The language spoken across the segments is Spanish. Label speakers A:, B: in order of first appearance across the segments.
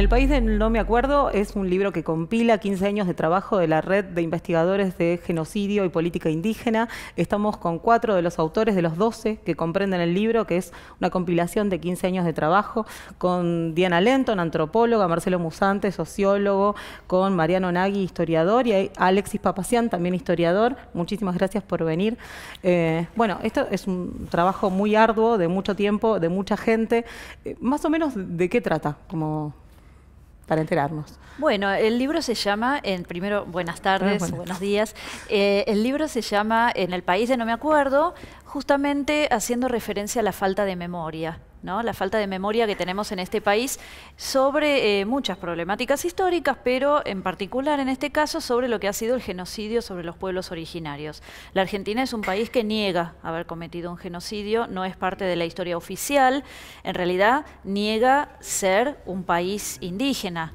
A: el país del No Me Acuerdo es un libro que compila 15 años de trabajo de la red de investigadores de genocidio y política indígena. Estamos con cuatro de los autores de los 12 que comprenden el libro, que es una compilación de 15 años de trabajo, con Diana Lenton, antropóloga, Marcelo Musante, sociólogo, con Mariano Nagui, historiador, y Alexis papacián también historiador. Muchísimas gracias por venir. Eh, bueno, esto es un trabajo muy arduo, de mucho tiempo, de mucha gente. Eh, más o menos, ¿de qué trata? Como para enterarnos.
B: Bueno, el libro se llama, en, primero, buenas ah, tardes, buenos días. Eh, el libro se llama En el país de no me acuerdo, justamente haciendo referencia a la falta de memoria. ¿no? la falta de memoria que tenemos en este país sobre eh, muchas problemáticas históricas, pero en particular en este caso sobre lo que ha sido el genocidio sobre los pueblos originarios. La Argentina es un país que niega haber cometido un genocidio, no es parte de la historia oficial, en realidad niega ser un país indígena,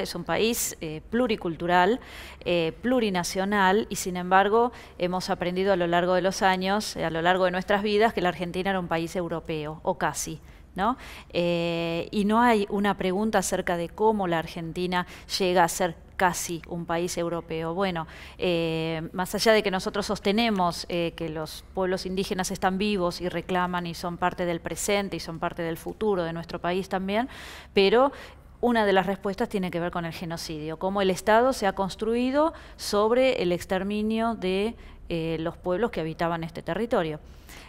B: es un país eh, pluricultural, eh, plurinacional, y sin embargo hemos aprendido a lo largo de los años, eh, a lo largo de nuestras vidas, que la Argentina era un país europeo, o casi. ¿No? y no hay una pregunta acerca de cómo la Argentina llega a ser casi un país europeo. Bueno, más allá de que nosotros sostenemos que los pueblos indígenas están vivos y reclaman y son parte del presente y son parte del futuro de nuestro país también, pero una de las respuestas tiene que ver con el genocidio, cómo el Estado se ha construido sobre el exterminio de eh, los pueblos que habitaban este territorio.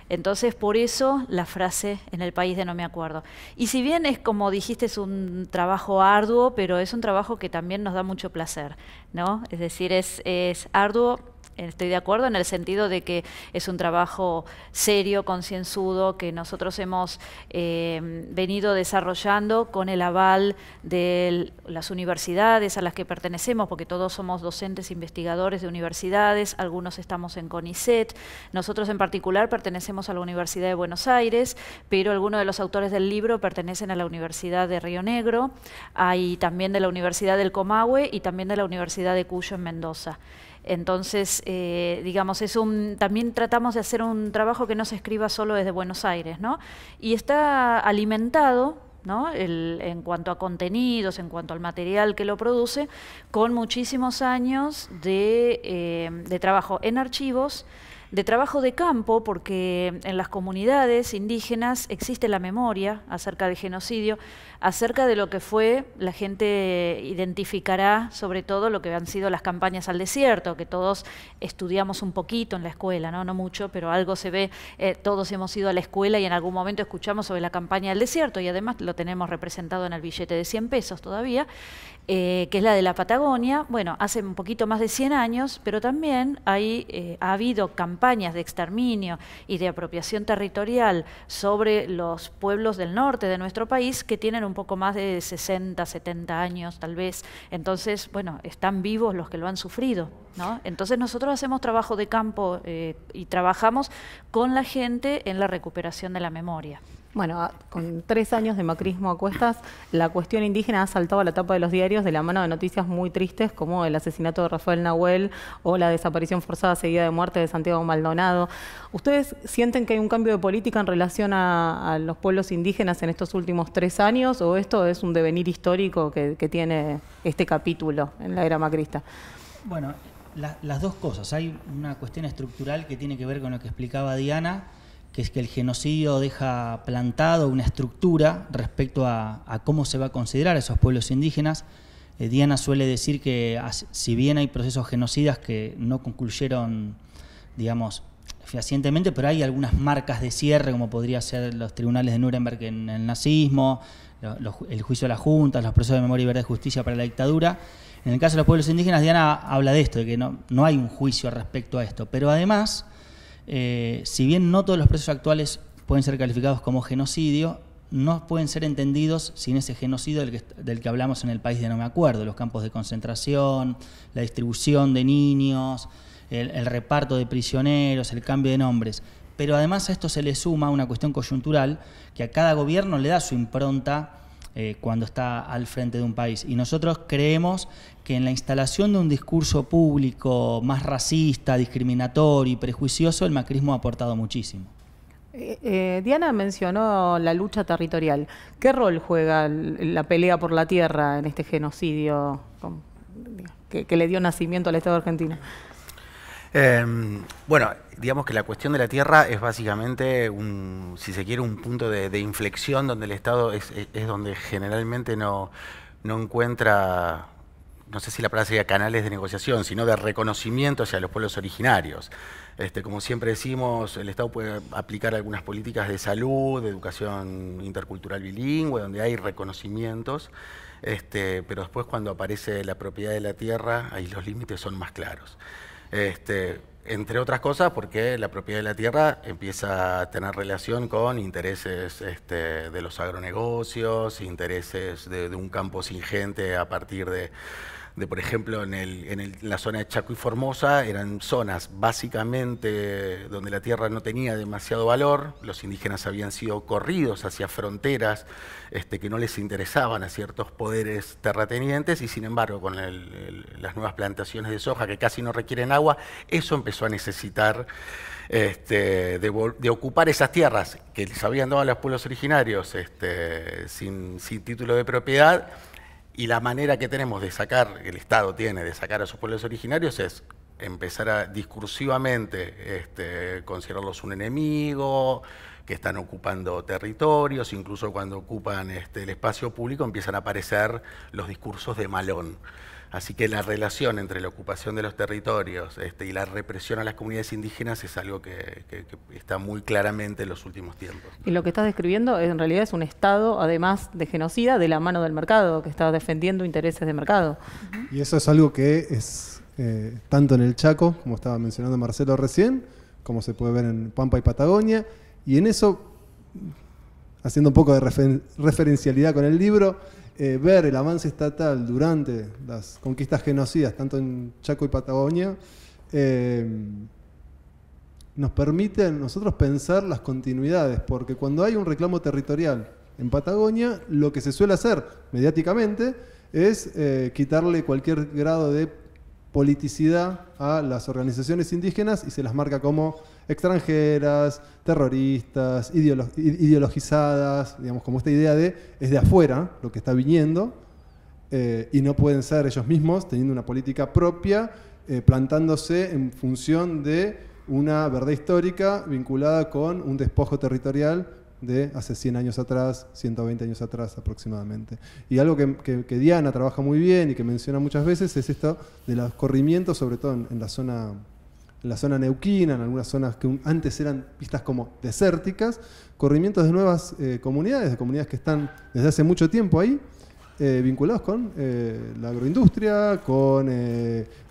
B: Entonces, por eso la frase en el país de no me acuerdo. Y si bien es como dijiste, es un trabajo arduo, pero es un trabajo que también nos da mucho placer, ¿no? Es decir, es, es arduo estoy de acuerdo en el sentido de que es un trabajo serio, concienzudo, que nosotros hemos eh, venido desarrollando con el aval de las universidades a las que pertenecemos, porque todos somos docentes investigadores de universidades, algunos estamos en CONICET, nosotros en particular pertenecemos a la Universidad de Buenos Aires, pero algunos de los autores del libro pertenecen a la Universidad de Río Negro, hay también de la Universidad del Comahue y también de la Universidad de Cuyo en Mendoza. Entonces, eh, digamos, es un, también tratamos de hacer un trabajo que no se escriba solo desde Buenos Aires, ¿no? Y está alimentado ¿no? en cuanto a contenidos, en cuanto al material que lo produce, con muchísimos años de, eh, de trabajo en archivos, de trabajo de campo, porque en las comunidades indígenas existe la memoria acerca del genocidio, acerca de lo que fue, la gente identificará sobre todo lo que han sido las campañas al desierto, que todos estudiamos un poquito en la escuela, no, no mucho, pero algo se ve, eh, todos hemos ido a la escuela y en algún momento escuchamos sobre la campaña al desierto y además lo tenemos representado en el billete de 100 pesos todavía, eh, que es la de la Patagonia, bueno, hace un poquito más de 100 años, pero también hay, eh, ha habido campañas campañas de exterminio y de apropiación territorial sobre los pueblos del norte de nuestro país que tienen un poco más de 60, 70 años tal vez. Entonces, bueno, están vivos los que lo han sufrido. ¿no? Entonces nosotros hacemos trabajo de campo eh, y trabajamos con la gente en la recuperación de la memoria.
A: Bueno, ah, con tres años de macrismo a cuestas, la cuestión indígena ha saltado a la tapa de los diarios de la mano de noticias muy tristes como el asesinato de Rafael Nahuel o la desaparición forzada seguida de muerte de Santiago Maldonado. ¿Ustedes sienten que hay un cambio de política en relación a, los pueblos indígenas en estos últimos tres años o esto es un devenir histórico que, tiene este capítulo en la era macrista? Bueno,
C: las dos cosas. Hay una cuestión estructural que tiene que ver con lo que explicaba Diana que es que el genocidio deja plantado una estructura respecto a, cómo se va a considerar a esos pueblos indígenas. Eh, Diana suele decir que si bien hay procesos genocidas que no concluyeron, digamos, fehacientemente, pero hay algunas marcas de cierre, como podría ser los tribunales de Nuremberg en el nazismo, el juicio de la Junta, los procesos de memoria y verdad y justicia para la dictadura. En el caso de los pueblos indígenas, Diana habla de esto, de que no, no hay un juicio respecto a esto, pero además eh, si bien no todos los presos actuales pueden ser calificados como genocidio, no pueden ser entendidos sin ese genocidio del que, hablamos en el país de no me acuerdo, los campos de concentración, la distribución de niños, el, reparto de prisioneros, el cambio de nombres. Pero además a esto se le suma una cuestión coyuntural que a cada gobierno le da su impronta eh, cuando está al frente de un país. Y nosotros creemos que en la instalación de un discurso público más racista, discriminatorio y prejuicioso, el macrismo ha aportado muchísimo.
A: Eh, eh, Diana mencionó la lucha territorial. ¿Qué rol juega la pelea por la tierra en este genocidio que, le dio nacimiento al Estado argentino?
D: Em, bueno, digamos que la cuestión de la tierra es básicamente, un, si se quiere, un punto de, inflexión donde el Estado es, donde generalmente no, no encuentra no sé si la palabra sería canales de negociación, sino de reconocimiento hacia los pueblos originarios. Este, como siempre decimos, el Estado puede aplicar algunas políticas de salud, de educación intercultural bilingüe, donde hay reconocimientos, este, pero después cuando aparece la propiedad de la tierra, ahí los límites son más claros. Este, entre otras cosas porque la propiedad de la tierra empieza a tener relación con intereses este, de los agronegocios, intereses de, de un campo sin gente a partir de por ejemplo, en, la zona de Chaco y Formosa, eran zonas básicamente donde la tierra no tenía demasiado valor, los indígenas habían sido corridos hacia fronteras este, que no les interesaban a ciertos poderes terratenientes y sin embargo con las nuevas plantaciones de soja que casi no requieren agua, eso empezó a necesitar este, de, ocupar esas tierras que les habían dado a los pueblos originarios este, sin título de propiedad y la manera que tenemos de sacar, el Estado tiene de sacar a sus pueblos originarios es empezar a discursivamente este, considerarlos un enemigo, que están ocupando territorios, incluso cuando ocupan este, el espacio público empiezan a aparecer los discursos de Malón. Así que la relación entre la ocupación de los territorios este, y la represión a las comunidades indígenas es algo que, está muy claramente en los últimos tiempos.
A: Y lo que estás describiendo en realidad es un Estado, además de genocida, de la mano del mercado, que está defendiendo intereses de mercado.
E: Y eso es algo que es eh, tanto en el Chaco, como estaba mencionando Marcelo recién, como se puede ver en Pampa y Patagonia, y en eso, haciendo un poco de referencialidad con el libro, eh, ver el avance estatal durante las conquistas genocidas, tanto en Chaco y Patagonia, eh, nos permite a nosotros pensar las continuidades, porque cuando hay un reclamo territorial en Patagonia, lo que se suele hacer mediáticamente es eh, quitarle cualquier grado de politicidad a las organizaciones indígenas y se las marca como extranjeras, terroristas, ideologizadas, digamos, como esta idea de es de afuera lo que está viniendo eh, y no pueden ser ellos mismos teniendo una política propia, eh, plantándose en función de una verdad histórica vinculada con un despojo territorial de hace 100 años atrás, 120 años atrás aproximadamente. Y algo que, Diana trabaja muy bien y que menciona muchas veces es esto de los corrimientos, sobre todo en la zona en la zona neuquina, en algunas zonas que antes eran vistas como desérticas, corrimientos de nuevas eh, comunidades, de comunidades que están desde hace mucho tiempo ahí, eh, vinculados con eh, la agroindustria, con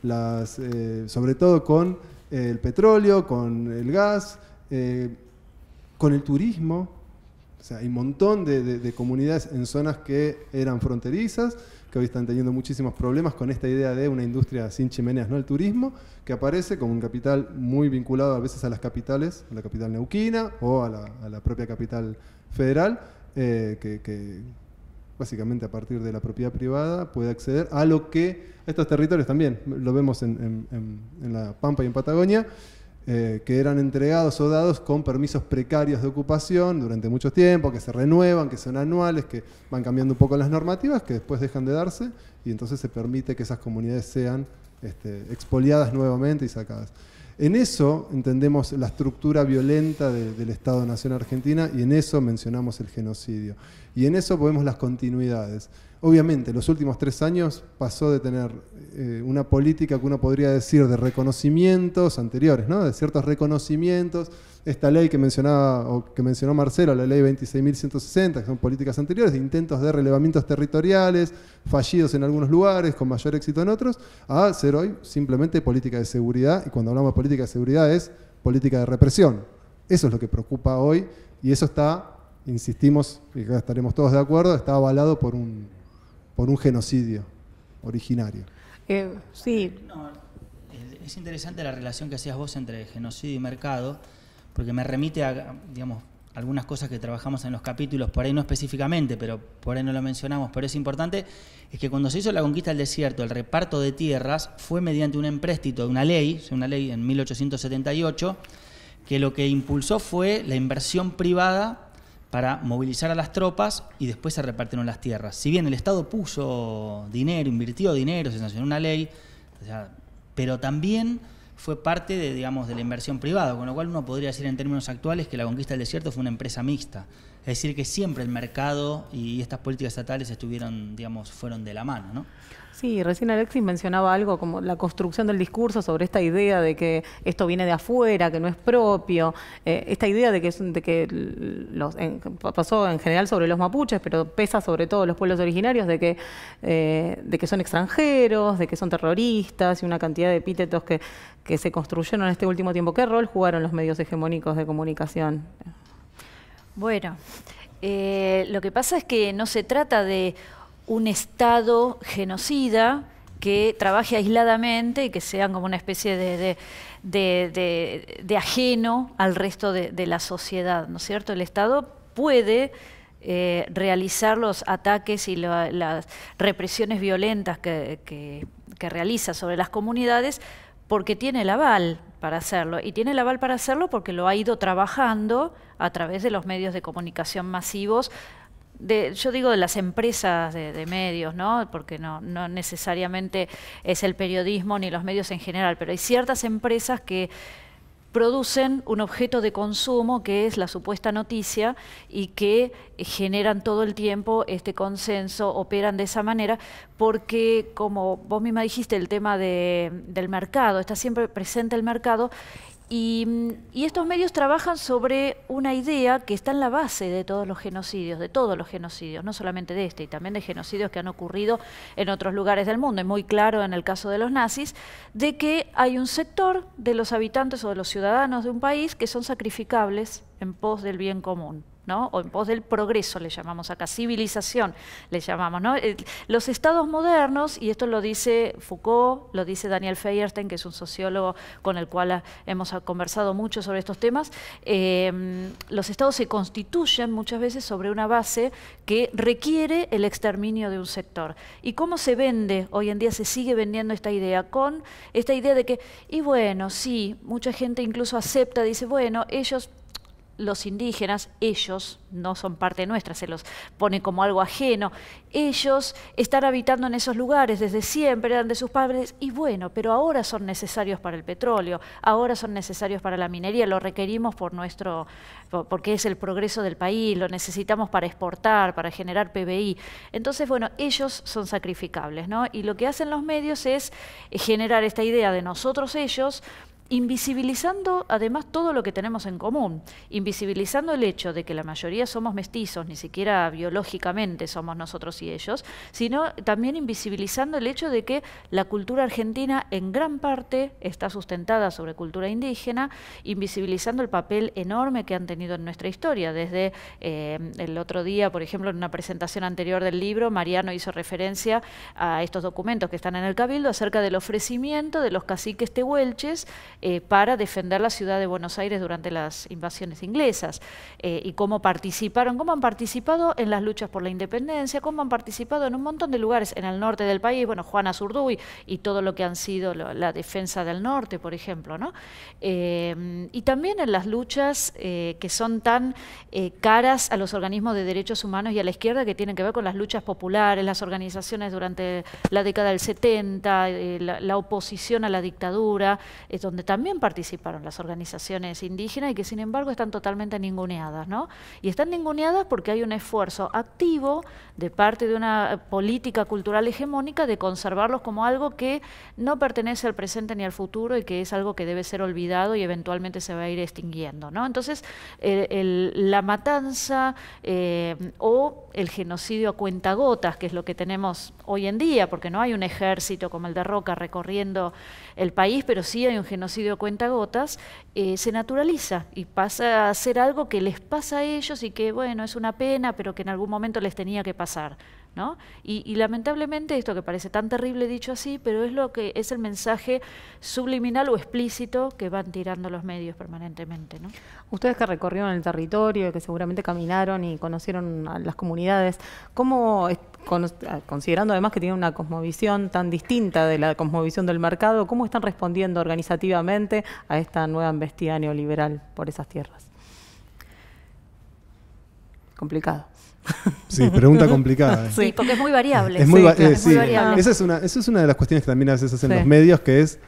E: las, sobre todo con el petróleo, con el gas, con el turismo. O sea, hay un montón de comunidades en zonas que eran fronterizas hoy están teniendo muchísimos problemas con esta idea de una industria sin chimeneas, ¿no? El turismo, que aparece como un capital muy vinculado a veces a las capitales, a la capital neuquina o a la, propia capital federal, eh, que, básicamente a partir de la propiedad privada, puede acceder a lo que estos territorios también, lo vemos en, La Pampa y en Patagonia, eh, que eran entregados o dados con permisos precarios de ocupación durante mucho tiempo, que se renuevan, que son anuales, que van cambiando un poco las normativas, que después dejan de darse y entonces se permite que esas comunidades sean este, expoliadas nuevamente y sacadas. En eso entendemos la estructura violenta del Estado-Nación Argentina y en eso mencionamos el genocidio. Y en eso vemos las continuidades. Obviamente, los últimos tres años pasó de tener eh, una política que uno podría decir de reconocimientos anteriores, ¿no? de ciertos reconocimientos esta ley que mencionaba o que mencionó Marcelo, la ley 26.160, que son políticas anteriores, intentos de relevamientos territoriales, fallidos en algunos lugares, con mayor éxito en otros, a ser hoy simplemente política de seguridad. Y cuando hablamos de política de seguridad es política de represión. Eso es lo que preocupa hoy y eso está, insistimos, y estaremos todos de acuerdo, está avalado por un, genocidio originario.
C: Eh, sí. es interesante la relación que hacías vos entre genocidio y mercado porque me remite a, digamos, algunas cosas que trabajamos en los capítulos, por ahí no específicamente, pero por ahí no lo mencionamos, pero es importante, es que cuando se hizo la conquista del desierto, el reparto de tierras fue mediante un empréstito una ley, una ley en 1878, que lo que impulsó fue la inversión privada para movilizar a las tropas y después se repartieron las tierras. Si bien el Estado puso dinero, invirtió dinero, se sancionó una ley, pero también fue parte de, digamos, de la inversión privada, con lo cual uno podría decir en términos actuales que la conquista del desierto fue una empresa mixta. Es decir, que siempre el mercado y estas políticas estatales estuvieron, digamos, fueron de la mano, ¿no? Sí,
A: recién Alexis mencionaba algo como la construcción del discurso sobre esta idea de que esto viene de afuera, que no es propio, eh, esta idea de que, pasó en general sobre los mapuches, pero pesa sobre todo los pueblos originarios, de que, eh, son extranjeros, de que son terroristas y una cantidad de epítetos que, se construyeron en este último tiempo. ¿Qué rol jugaron los medios hegemónicos de comunicación?
B: Bueno, eh, lo que pasa es que no se trata de un Estado genocida que trabaje aisladamente y que sean como una especie de, ajeno al resto de, la sociedad, ¿no es cierto? El Estado puede eh, realizar los ataques y las represiones violentas que, que realiza sobre las comunidades porque tiene el aval para hacerlo, y tiene el aval para hacerlo porque lo ha ido trabajando a través de los medios de comunicación masivos yo digo de las empresas de, medios, ¿no? porque no, necesariamente es el periodismo ni los medios en general, pero hay ciertas empresas que producen un objeto de consumo que es la supuesta noticia y que generan todo el tiempo este consenso, operan de esa manera, porque como vos misma dijiste, el tema del mercado, está siempre presente el mercado y, estos medios trabajan sobre una idea que está en la base de todos los genocidios, de todos los genocidios, no solamente de este, y también de genocidios que han ocurrido en otros lugares del mundo, y muy claro en el caso de los nazis, de que hay un sector de los habitantes o de los ciudadanos de un país que son sacrificables en pos del bien común o en pos del progreso le llamamos acá, civilización le llamamos. Eh, los estados modernos, y esto lo dice Foucault, lo dice Daniel Feyerstein, que es un sociólogo con el cual hemos conversado mucho sobre estos temas, eh, los estados se constituyen muchas veces sobre una base que requiere el exterminio de un sector. ¿Y cómo se vende? Hoy en día se sigue vendiendo esta idea con esta idea de que, y bueno, sí, mucha gente incluso acepta, dice, bueno, ellos los indígenas, ellos no son parte nuestra, se los pone como algo ajeno, ellos están habitando en esos lugares desde siempre, eran de sus padres, y bueno, pero ahora son necesarios para el petróleo, ahora son necesarios para la minería, lo requerimos por nuestro, porque es el progreso del país, lo necesitamos para exportar, para generar PBI. Entonces, bueno, ellos son sacrificables, ¿no? Y lo que hacen los medios es generar esta idea de nosotros ellos, invisibilizando además todo lo que tenemos en común, invisibilizando el hecho de que la mayoría somos mestizos, ni siquiera biológicamente somos nosotros y ellos, sino también invisibilizando el hecho de que la cultura argentina en gran parte está sustentada sobre cultura indígena, invisibilizando el papel enorme que han tenido en nuestra historia. Desde eh, el otro día, por ejemplo, en una presentación anterior del libro, Mariano hizo referencia a estos documentos que están en el Cabildo acerca del ofrecimiento de los caciques tehuelches, eh, para defender la ciudad de Buenos Aires durante las invasiones inglesas eh, y cómo participaron, cómo han participado en las luchas por la independencia, cómo han participado en un montón de lugares en el norte del país, bueno, Juana Zurduy y todo lo que han sido la defensa del norte, por ejemplo, ¿no? Eh, y también en las luchas que son tan caras a los organismos de derechos humanos y a la izquierda que tienen que ver con las luchas populares, las organizaciones durante la década del 70, la, oposición a la dictadura, es donde también participaron las organizaciones indígenas y que sin embargo están totalmente ninguneadas, ¿no? Y están ninguneadas porque hay un esfuerzo activo de parte de una política cultural hegemónica de conservarlos como algo que no pertenece al presente ni al futuro y que es algo que debe ser olvidado y eventualmente se va a ir extinguiendo, ¿no? Entonces, la matanza eh, o el genocidio a cuentagotas, que es lo que tenemos hoy en día, porque no hay un ejército como el de Roca recorriendo el país, pero sí hay un genocidio a cuentagotas, eh, se naturaliza y pasa a ser algo que les pasa a ellos y que, bueno, es una pena, pero que en algún momento les tenía que pasar. ¿No? Y, lamentablemente esto que parece tan terrible dicho así, pero es lo que es el mensaje subliminal o explícito que van tirando los medios permanentemente.
A: Ustedes que recorrieron el territorio, que seguramente caminaron y conocieron a las comunidades, ¿cómo ah, considerando además que tienen una cosmovisión tan distinta de la cosmovisión del mercado, ¿cómo están respondiendo organizativamente a esta nueva embestida neoliberal por esas tierras? Complicado. Sí,
E: pregunta complicada. Eh. Sí, porque es muy variable. Es muy, eh, variable. Esa es, una, esa es una de las cuestiones que también a veces hacen los medios, que es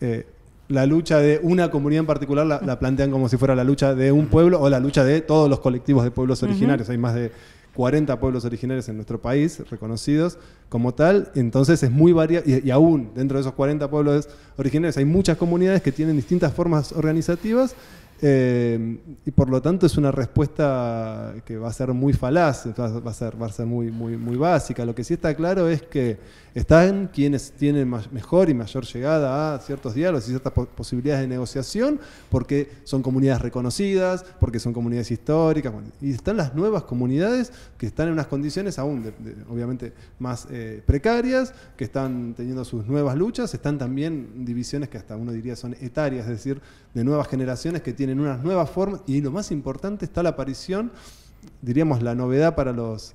E: eh, la lucha de una comunidad en particular, la, plantean como si fuera la lucha de un pueblo o la lucha de todos los colectivos de pueblos originarios. Hay más de 40 pueblos originarios en nuestro país, reconocidos como tal, entonces es muy variable, y, y, aún dentro de esos 40 pueblos originarios hay muchas comunidades que tienen distintas formas organizativas eh, y por lo tanto es una respuesta que va a ser muy falaz, va a ser, va a ser muy, muy, muy básica. Lo que sí está claro es que están quienes tienen mejor y mayor llegada a ciertos diálogos y ciertas posibilidades de negociación porque son comunidades reconocidas, porque son comunidades históricas. y están las nuevas comunidades que están en unas condiciones aún, obviamente, más eh, precarias, que están teniendo sus nuevas luchas. Están también divisiones que hasta uno diría son etarias, es decir, de nuevas generaciones que tienen unas nuevas formas. Y lo más importante está la aparición, diríamos, la novedad para los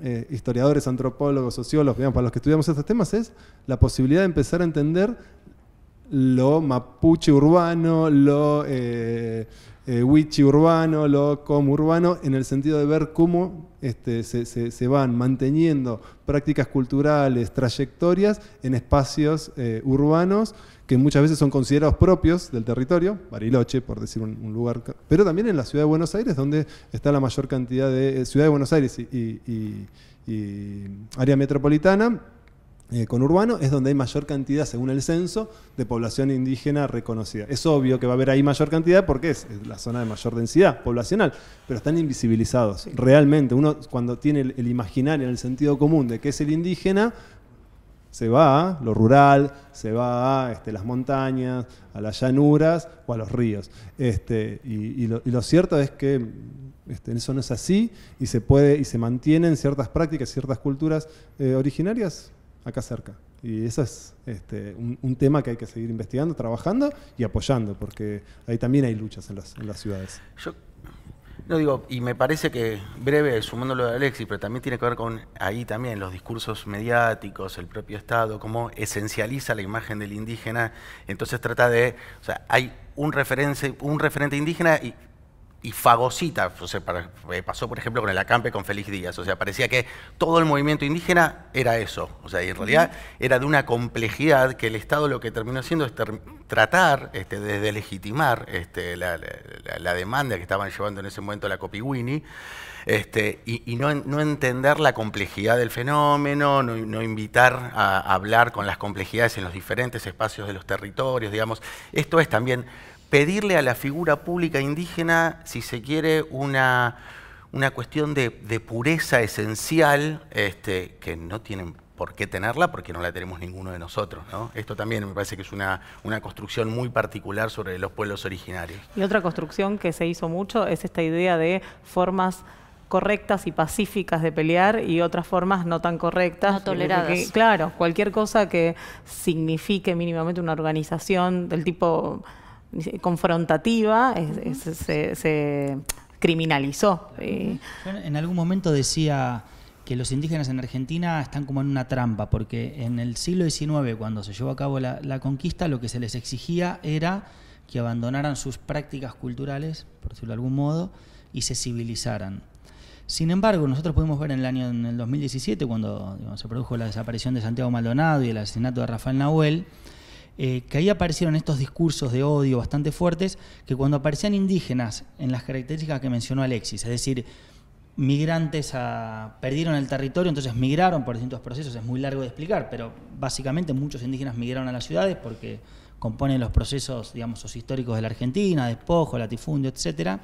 E: eh, historiadores, antropólogos, sociólogos, para los que estudiamos estos temas, es la posibilidad de empezar a entender lo mapuche urbano, lo wichi eh, eh, urbano, lo com urbano, en el sentido de ver cómo este, se, van manteniendo prácticas culturales, trayectorias en espacios urbanos que muchas veces son considerados propios del territorio, Bariloche, por decir un, lugar, pero también en la ciudad de Buenos Aires, donde está la mayor cantidad de eh, ciudad de Buenos Aires y, área metropolitana. Eh, con urbano es donde hay mayor cantidad, según el censo, de población indígena reconocida. Es obvio que va a haber ahí mayor cantidad porque es la zona de mayor densidad poblacional, pero están invisibilizados. Realmente, uno cuando tiene el, imaginario en el sentido común de que es el indígena, se va a lo rural, se va a este, las montañas, a las llanuras o a los ríos. Este, y, lo, cierto es que este, eso no es así y se puede y se mantienen ciertas prácticas, ciertas culturas eh, originarias acá cerca. Y eso es este, un, un, tema que hay que seguir investigando, trabajando y apoyando, porque ahí también hay luchas en las, en las ciudades.
D: Yo no digo, y me parece que breve, sumándolo de Alexis, pero también tiene que ver con ahí también los discursos mediáticos, el propio Estado, cómo esencializa la imagen del indígena. Entonces trata de, o sea, hay un, referente, un referente indígena y y fagocita, o sea, eh, pasó por ejemplo con el acampe con Feliz Díaz, o sea, parecía que todo el movimiento indígena era eso, o sea, y en realidad era de una complejidad que el Estado lo que terminó haciendo es tratar este, de legitimar este, la, demanda que estaban llevando en ese momento la copiwini, este, y, no, entender la complejidad del fenómeno, no, invitar a hablar con las complejidades en los diferentes espacios de los territorios, digamos. Esto es también pedirle a la figura pública indígena, si se quiere, una, una cuestión de, pureza esencial este, que no tienen por qué tenerla porque no la tenemos ninguno de nosotros. Esto también me parece que es una, una, construcción muy particular sobre los pueblos originarios.
A: Y otra construcción que se hizo mucho es esta idea de formas correctas y pacíficas de pelear y otras formas no tan correctas. No toleradas. claro, cualquier cosa que signifique mínimamente una organización del tipo confrontativa se, criminalizó. Eh.
C: en algún momento decía que los indígenas en Argentina están como en una trampa, porque en el siglo XIX, cuando se llevó a cabo la, conquista, lo que se les exigía era que abandonaran sus prácticas culturales, por decirlo de algún modo, y se civilizaran. Sin embargo, nosotros pudimos ver en el año en el 2017, cuando se produjo la desaparición de Santiago Maldonado y el asesinato de Rafael Nahuel, eh, que ahí aparecieron estos discursos de odio bastante fuertes, que cuando aparecían indígenas en las características que mencionó Alexis, es decir, migrantes perdieron el territorio, entonces migraron por distintos procesos, es muy largo de explicar, pero básicamente muchos indígenas migraron a las ciudades porque componen los procesos, digamos, históricos de la Argentina, despojo, latifundio, etcétera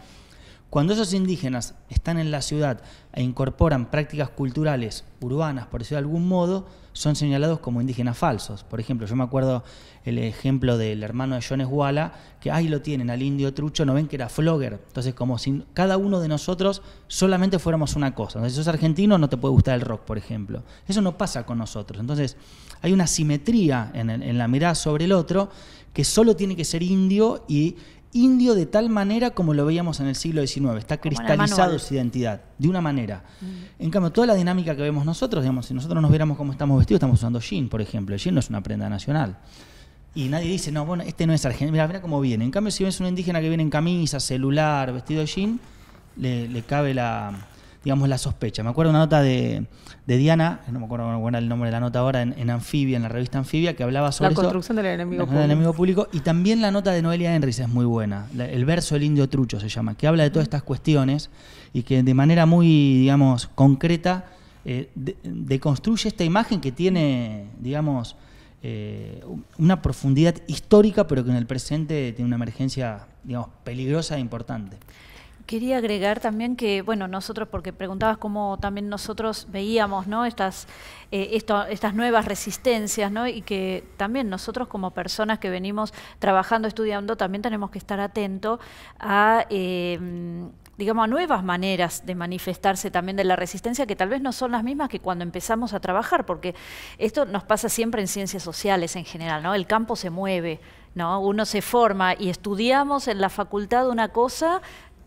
C: cuando esos indígenas están en la ciudad e incorporan prácticas culturales urbanas, por decirlo de algún modo, son señalados como indígenas falsos. Por ejemplo, yo me acuerdo el ejemplo del hermano de Jones Walla, que ahí lo tienen, al indio trucho, no ven que era flogger. Entonces, como si cada uno de nosotros solamente fuéramos una cosa. Entonces, si sos argentino, no te puede gustar el rock, por ejemplo. Eso no pasa con nosotros. Entonces, hay una simetría en la mirada sobre el otro que solo tiene que ser indio y indio de tal manera como lo veíamos en el siglo XIX. Está cristalizado su identidad, de una manera. Mm. En cambio, toda la dinámica que vemos nosotros, digamos, si nosotros nos viéramos cómo estamos vestidos, estamos usando jean, por ejemplo. El jean no es una prenda nacional. Y nadie dice, no, bueno, este no es argentino, mira, mira cómo viene. En cambio, si ves un indígena que viene en camisa, celular, vestido de jean, le cabe la, digamos, la sospecha. Me acuerdo una nota de, Diana, no me acuerdo el nombre de la nota ahora, en, Anfibia, en la revista Anfibia, que hablaba sobre... La construcción del, enemigo público. Y también la nota de Noelia Henry es muy buena, el verso del Indio Trucho se llama, que habla de todas mm. estas cuestiones y que de manera muy, digamos, concreta eh, deconstruye esta imagen que tiene, digamos, eh, una profundidad histórica, pero que en el presente tiene una emergencia, digamos, peligrosa e importante.
B: Quería agregar también que, bueno, nosotros, porque preguntabas cómo también nosotros veíamos ¿no? estas, eh, esto, estas nuevas resistencias, ¿no? y que también nosotros como personas que venimos trabajando, estudiando, también tenemos que estar atentos a, em, digamos, a nuevas maneras de manifestarse también de la resistencia, que tal vez no son las mismas que cuando empezamos a trabajar, porque esto nos pasa siempre en ciencias sociales en general, ¿no? El campo se mueve, ¿no? Uno se forma y estudiamos en la facultad una cosa,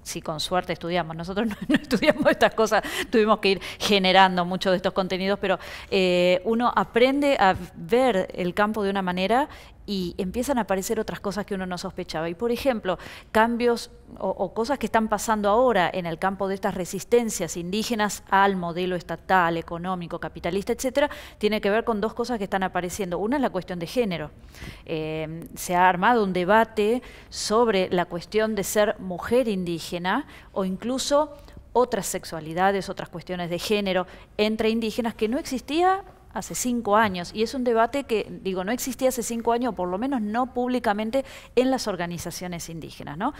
B: si con suerte estudiamos, nosotros no, estudiamos estas cosas, tuvimos que ir generando muchos de estos contenidos, pero eh, uno aprende a ver el campo de una manera y empiezan a aparecer otras cosas que uno no sospechaba. Y por ejemplo, cambios o, cosas que están pasando ahora en el campo de estas resistencias indígenas al modelo estatal, económico, capitalista, etcétera, tiene que ver con dos cosas que están apareciendo. Una es la cuestión de género. Eh, se ha armado un debate sobre la cuestión de ser mujer indígena o incluso otras sexualidades, otras cuestiones de género entre indígenas que no existía hace cinco años y es un debate que, digo, no existía hace cinco años, o por lo menos no públicamente en las organizaciones indígenas, ¿no?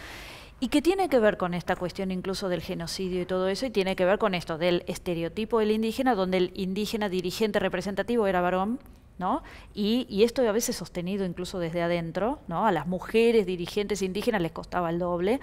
B: Y que tiene que ver con esta cuestión incluso del genocidio y todo eso, y tiene que ver con esto del estereotipo del indígena, donde el indígena dirigente representativo era varón, y, esto a veces sostenido incluso desde adentro, ¿no? A las mujeres dirigentes indígenas les costaba el doble,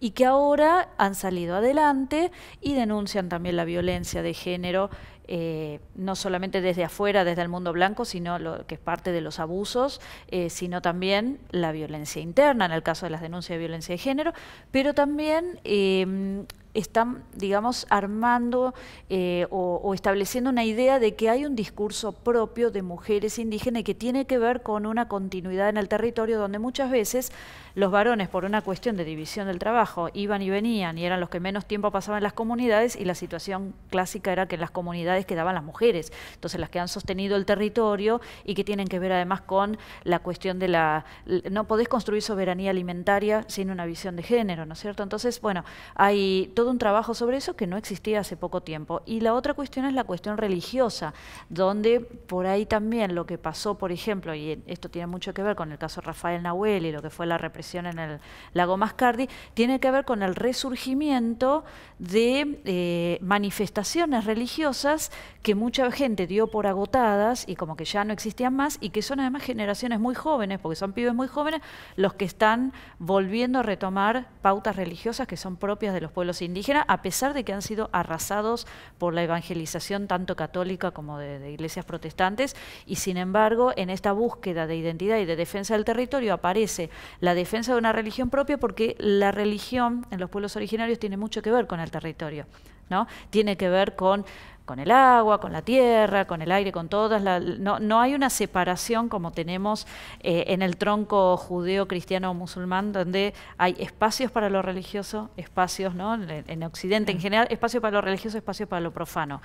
B: y que ahora han salido adelante y denuncian también la violencia de género, eh, no solamente desde afuera, desde el mundo blanco, sino lo que es parte de los abusos, eh, sino también la violencia interna, en el caso de las denuncias de violencia de género, pero también eh, están, digamos, armando eh, o, estableciendo una idea de que hay un discurso propio de mujeres indígenas que tiene que ver con una continuidad en el territorio donde muchas veces los varones por una cuestión de división del trabajo iban y venían y eran los que menos tiempo pasaban en las comunidades y la situación clásica era que en las comunidades quedaban las mujeres, entonces las que han sostenido el territorio y que tienen que ver además con la cuestión de la... no podés construir soberanía alimentaria sin una visión de género, ¿no es cierto? Entonces, bueno, hay todo un trabajo sobre eso que no existía hace poco tiempo. Y la otra cuestión es la cuestión religiosa, donde por ahí también lo que pasó, por ejemplo, y esto tiene mucho que ver con el caso Rafael Nahuel y lo que fue la represión, en el lago Mascardi, tiene que ver con el resurgimiento de eh, manifestaciones religiosas que mucha gente dio por agotadas y como que ya no existían más y que son además generaciones muy jóvenes, porque son pibes muy jóvenes, los que están volviendo a retomar pautas religiosas que son propias de los pueblos indígenas, a pesar de que han sido arrasados por la evangelización tanto católica como de, de iglesias protestantes y sin embargo en esta búsqueda de identidad y de defensa del territorio aparece la defensa defensa de una religión propia porque la religión en los pueblos originarios tiene mucho que ver con el territorio, ¿no? Tiene que ver con con el agua, con la tierra, con el aire, con todas. La, no, no, hay una separación como tenemos eh, en el tronco judeo, cristiano o musulmán, donde hay espacios para lo religioso, espacios, ¿no? En, Occidente en mm. general, espacio para lo religioso, espacio para lo profano.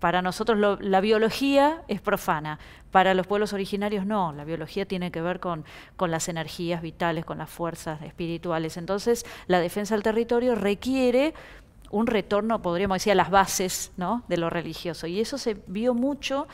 B: Para nosotros la biología es profana, para los pueblos originarios no, la biología tiene que ver con, con las energías vitales, con las fuerzas espirituales. Entonces, la defensa del territorio requiere un retorno, podríamos decir, a las bases ¿no? de lo religioso. Y eso se vio mucho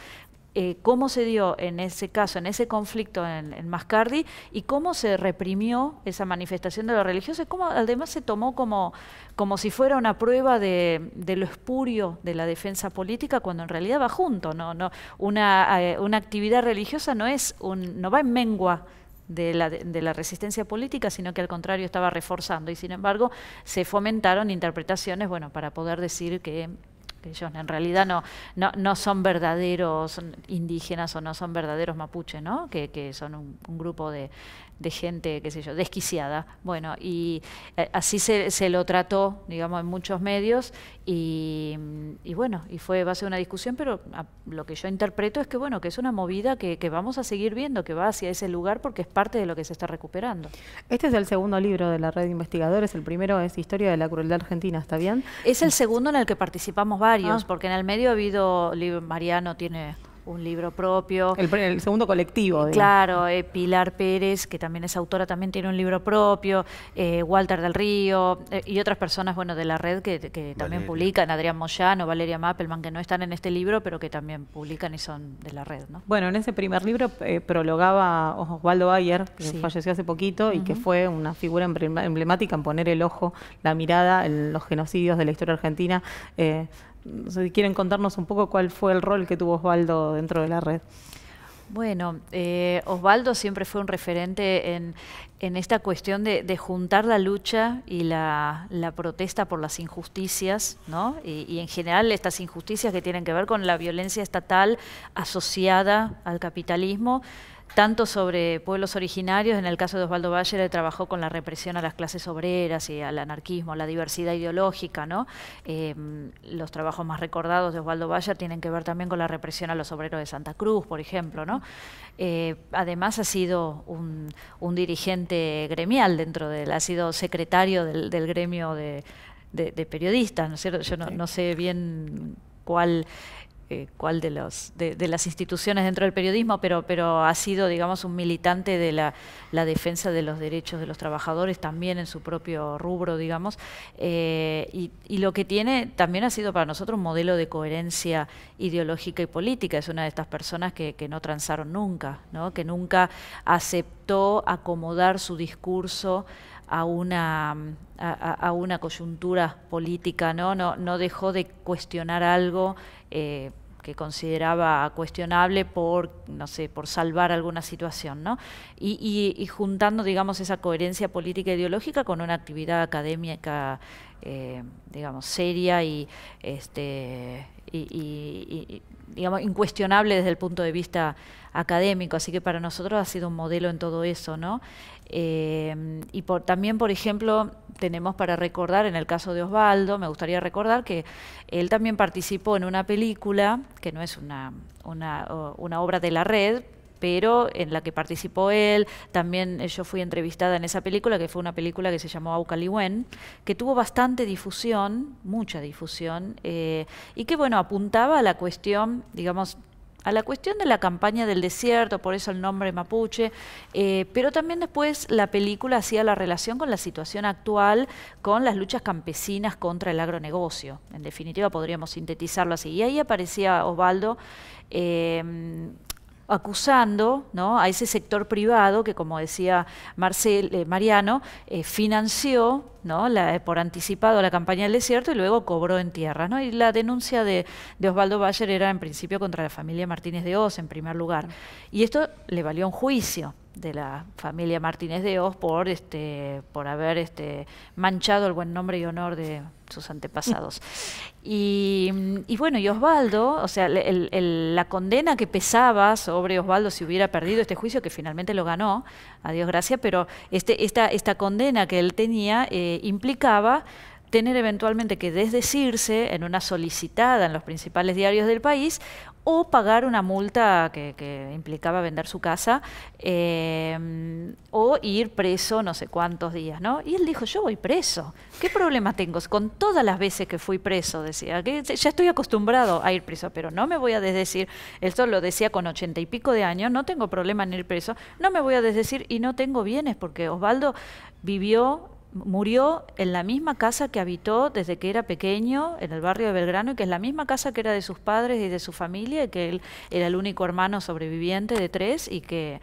B: eh, cómo se dio en ese caso, en ese conflicto en, Mascardi, y cómo se reprimió esa manifestación de lo religioso, y cómo además se tomó como, como si fuera una prueba de, lo espurio de la defensa política, cuando en realidad va junto. ¿no? no una, eh, una actividad religiosa no, es un, no va en mengua de la, resistencia política, sino que al contrario estaba reforzando. Y sin embargo, se fomentaron interpretaciones, bueno, para poder decir que, ellos en realidad no, no, no, son verdaderos indígenas o no son verdaderos mapuche, ¿no? Que, que son un grupo de, de gente, qué sé yo, desquiciada. Bueno, y eh, así se, se, lo trató, digamos, en muchos medios y, bueno, y fue base de una discusión, pero ah, lo que yo interpreto es que, bueno, que es una movida que, vamos a seguir
A: viendo, que va hacia ese lugar porque es parte de lo que se está recuperando. Este es el segundo libro de la red de investigadores, el primero es Historia de la Crueldad Argentina, ¿está bien? Es el segundo en el que participamos varios, ah.
B: porque en el medio ha habido, Mariano tiene un libro propio. El,
A: segundo colectivo. Claro,
B: eh, Pilar Pérez, que también es autora, también tiene un libro propio, eh, Walter del Río eh, y otras personas bueno de la red que, también publican, Adrián Moyano, Valeria Mappelman, que no están en este libro, pero que también publican y son de la red. ¿no?
A: Bueno, en ese primer libro prologaba Osvaldo Bayer, que falleció hace poquito y que fue una figura emblemática en poner el ojo, la mirada en los genocidios de la historia argentina si quieren contarnos un poco cuál fue el rol que tuvo Osvaldo dentro de la red.
B: Bueno, eh, Osvaldo siempre fue un referente en, esta cuestión de, juntar la lucha y la, protesta por las injusticias, ¿no? Y, y, en general estas injusticias que tienen que ver con la violencia estatal asociada al capitalismo tanto sobre pueblos originarios, en el caso de Osvaldo Bayer, él trabajó con la represión a las clases obreras y al anarquismo, a la diversidad ideológica, ¿no? Eh, los trabajos más recordados de Osvaldo Bayer tienen que ver también con la represión a los obreros de Santa Cruz, por ejemplo, ¿no? Eh, además ha sido un, dirigente gremial dentro del, ha sido secretario del, gremio de, periodistas, ¿no Yo no sé bien cuál eh, cuál de, los, de, las instituciones dentro del periodismo, pero, pero ha sido, digamos, un militante de la, defensa de los derechos de los trabajadores también en su propio rubro, digamos, eh, y, lo que tiene también ha sido para nosotros un modelo de coherencia ideológica y política, es una de estas personas que, no transaron nunca, que nunca aceptó acomodar su discurso a una, a, una coyuntura política, ¿no? ¿no? No dejó de cuestionar algo eh, que consideraba cuestionable por, no sé, por salvar alguna situación, Y, juntando, digamos, esa coherencia política e ideológica con una actividad académica, eh, digamos, seria y, este, y, digamos, incuestionable desde el punto de vista académico, así que para nosotros ha sido un modelo en todo eso, ¿no? Eh, y también, por ejemplo, tenemos para recordar, en el caso de Osvaldo, me gustaría recordar que él también participó en una película, que no es una, una, una obra de la red, pero en la que participó él. También eh, yo fui entrevistada en esa película, que fue una película que se llamó Aucaliwen, que tuvo bastante difusión, mucha difusión, eh, y que, bueno, apuntaba a la cuestión, digamos, a la cuestión de la campaña del desierto, por eso el nombre mapuche, eh, pero también después la película hacía la relación con la situación actual, con las luchas campesinas contra el agronegocio. En definitiva, podríamos sintetizarlo así. Y ahí aparecía Osvaldo acusando a ese sector privado que, como decía Marcel, eh, Mariano, eh, financió ¿no? Eh, por anticipado la campaña del desierto y luego cobró en tierra. Y la denuncia de, de, Osvaldo Bayer era en principio contra la familia Martínez de Oz, en primer lugar. Y esto le valió un juicio de la familia Martínez de Oz por este por haber este manchado el buen nombre y honor de sus antepasados. Y, y bueno, y Osvaldo, o sea, la condena que pesaba sobre Osvaldo si hubiera perdido este juicio, que finalmente lo ganó, a Dios gracias, pero este, esta, esta condena que él tenía eh, implicaba tener eventualmente que desdecirse en una solicitada en los principales diarios del país o pagar una multa que, implicaba vender su casa eh, o ir preso no sé cuántos días, ¿no? Y él dijo, yo voy preso, ¿qué problema tengo? Con todas las veces que fui preso, decía, ya estoy acostumbrado a ir preso, pero no me voy a desdecir, esto lo decía con ochenta y pico de años, no tengo problema en ir preso, no me voy a desdecir y no tengo bienes, porque Osvaldo vivió murió en la misma casa que habitó desde que era pequeño, en el barrio de Belgrano, y que es la misma casa que era de sus padres y de su familia, y que él era el único hermano sobreviviente de tres y que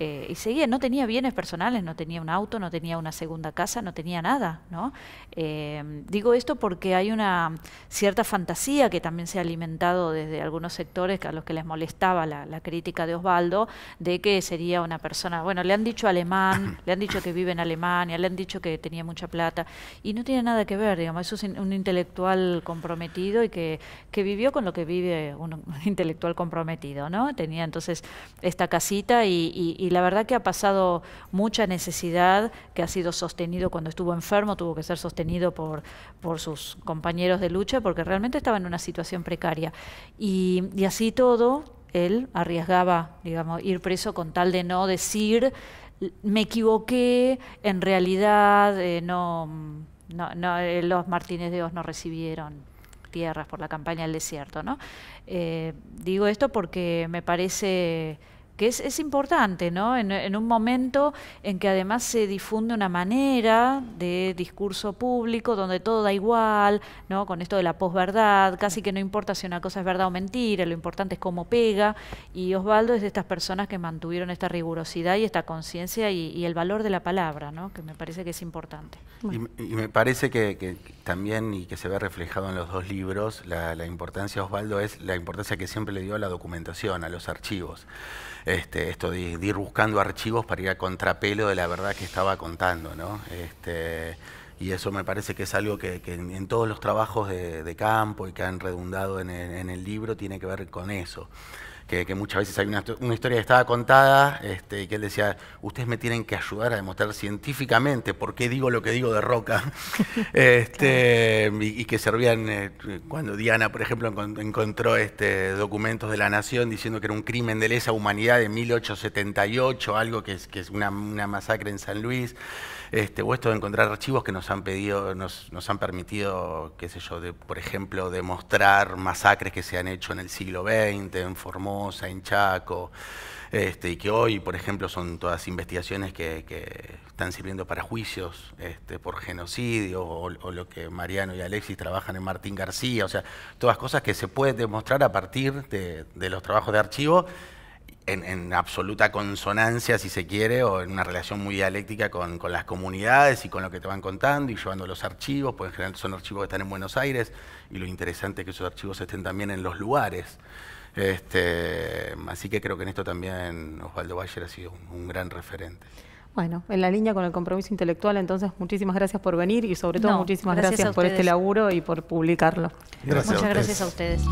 B: eh, y seguía, no tenía bienes personales, no tenía un auto, no tenía una segunda casa, no tenía nada, ¿no? Em, digo esto porque hay una cierta fantasía que también se ha alimentado desde algunos sectores a los que les molestaba la, crítica de Osvaldo, de que sería una persona, bueno, le han dicho alemán, le han dicho que vive en Alemania, le han dicho que tenía mucha plata, y no tiene nada que ver, digamos, eso es un intelectual comprometido y que, vivió con lo que vive un, intelectual comprometido, ¿no? Tenía entonces esta casita y y la verdad que ha pasado mucha necesidad, que ha sido sostenido cuando estuvo enfermo, tuvo que ser sostenido por, por sus compañeros de lucha, porque realmente estaba en una situación precaria. Y, así todo, él arriesgaba, digamos, ir preso con tal de no decir, me equivoqué, en realidad eh, no, no, eh, los Martínez de Oz no recibieron tierras por la campaña del desierto. ¿no? Eh, digo esto porque me parece que es, es importante, ¿no? En, un momento en que además se difunde una manera de discurso público donde todo da igual, ¿no? Con esto de la posverdad, casi que no importa si una cosa es verdad o mentira, lo importante es cómo pega. Y Osvaldo es de estas personas que mantuvieron esta rigurosidad y esta conciencia y, el valor de la palabra, ¿no? Que me parece que es importante.
D: Y, me parece que, también, y que se ve reflejado en los dos libros, la, la importancia, Osvaldo, es la importancia que siempre le dio a la documentación, a los archivos este, esto de, ir buscando archivos para ir a contrapelo de la verdad que estaba contando, ¿no? Este, y eso me parece que es algo que, en, todos los trabajos de, campo y que han redundado en el libro tiene que ver con eso que, muchas veces hay una, historia que estaba contada este, y que él decía, ustedes me tienen que ayudar a demostrar científicamente por qué digo lo que digo de Roca. Este, y, que servían, eh, cuando Diana, por ejemplo, encontró este, documentos de la Nación diciendo que era un crimen de lesa humanidad de 1878, algo que es, que es una, una masacre en San Luis. Este, o esto de encontrar archivos que nos han pedido, nos, han permitido, qué sé yo, de, por ejemplo, demostrar masacres que se han hecho en el siglo XX, en Formosa, en Chaco, este, y que hoy, por ejemplo, son todas investigaciones que, están sirviendo para juicios este, por genocidio, o, lo que Mariano y Alexis trabajan en Martín García, o sea, todas cosas que se pueden demostrar a partir de los trabajos de archivo en, absoluta consonancia, si se quiere, o en una relación muy dialéctica con, las comunidades y con lo que te van contando y llevando los archivos, porque en general son archivos que están en Buenos Aires y lo interesante es que esos archivos estén también en los lugares. Este, así que creo que en esto también Osvaldo Bayer ha sido un, gran referente.
A: Bueno, en la línea con el compromiso intelectual, entonces muchísimas gracias por venir y sobre todo muchísimas gracias, por este laburo y por publicarlo. Muchas gracias a
D: ustedes.